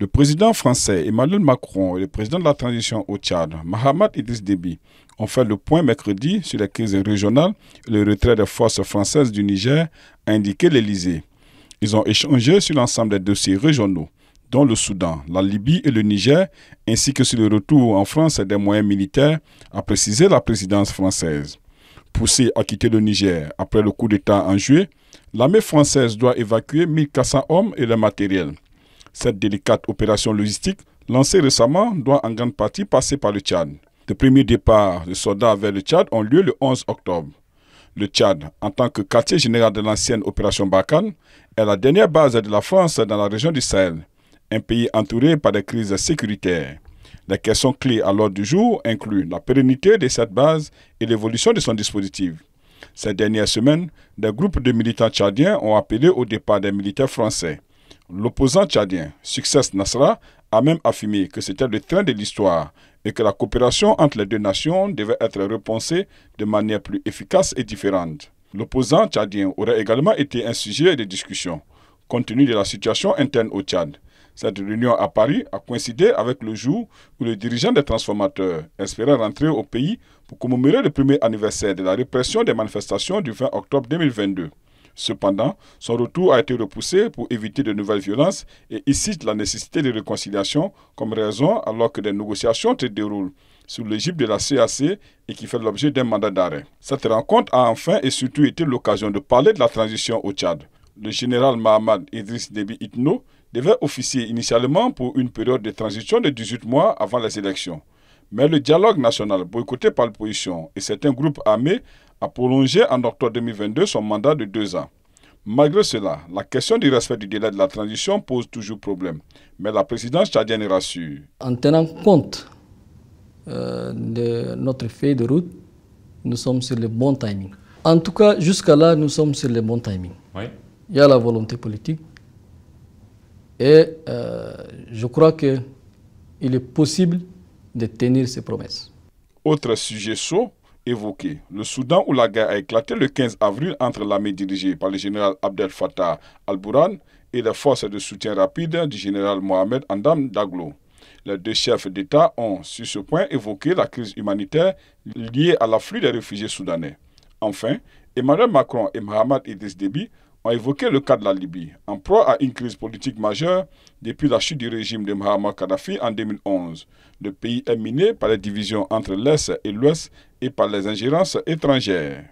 Le président français Emmanuel Macron et le président de la transition au Tchad, Mahamat Idriss Déby, ont fait le point mercredi sur la crise régionale et le retrait des forces françaises du Niger, a indiqué l'Elysée. Ils ont échangé sur l'ensemble des dossiers régionaux, dont le Soudan, la Libye et le Niger, ainsi que sur le retour en France des moyens militaires, a précisé la présidence française. Poussée à quitter le Niger après le coup d'État en juillet, l'armée française doit évacuer 400 hommes et le matériel. Cette délicate opération logistique, lancée récemment, doit en grande partie passer par le Tchad. Les premiers départs de soldats vers le Tchad ont lieu le 11 octobre. Le Tchad, en tant que quartier général de l'ancienne opération Barkhane, est la dernière base de la France dans la région du Sahel, un pays entouré par des crises sécuritaires. Les questions clés à l'ordre du jour incluent la pérennité de cette base et l'évolution de son dispositif. Ces dernières semaines, des groupes de militants tchadiens ont appelé au départ des militaires français. L'opposant tchadien Success Nasra a même affirmé que c'était le train de l'histoire et que la coopération entre les deux nations devait être repensée de manière plus efficace et différente. L'opposant tchadien aurait également été un sujet de discussion, compte tenu de la situation interne au Tchad. Cette réunion à Paris a coïncidé avec le jour où le dirigeant des transformateurs espérait rentrer au pays pour commémorer le premier anniversaire de la répression des manifestations du 20 octobre 2022. Cependant, son retour a été repoussé pour éviter de nouvelles violences et il cite la nécessité de réconciliation comme raison alors que des négociations se déroulent sous l'égide de la CAC et qui fait l'objet d'un mandat d'arrêt. Cette rencontre a enfin et surtout été l'occasion de parler de la transition au Tchad. Le général Mohamed Idriss Déby Itno devait officier initialement pour une période de transition de 18 mois avant les élections. Mais le dialogue national boycotté par l'opposition et certains groupes armés a prolongé en octobre 2022 son mandat de deux ans. Malgré cela, la question du respect du délai de la transition pose toujours problème. Mais la présidence tchadienne rassure. En tenant compte euh, de notre feuille de route, nous sommes sur le bon timing. En tout cas, jusqu'à là, nous sommes sur le bon timing. Oui. Il y a la volonté politique. Et euh, je crois qu'il est possible de tenir ses promesses. Autre sujet chaud évoqué, le Soudan où la guerre a éclaté le 15 avril entre l'armée dirigée par le général Abdel Fattah al-Burhan et les forces de soutien rapide du général Mohamed Andam Daglo. Les deux chefs d'État ont, sur ce point, évoqué la crise humanitaire liée à l'afflux des réfugiés soudanais. Enfin, Emmanuel Macron et Mohamed Idriss ont évoqué le cas de la Libye, en proie à une crise politique majeure depuis la chute du régime de Mohamed Kadhafi en 2011. Le pays est miné par les divisions entre l'Est et l'Ouest et par les ingérences étrangères.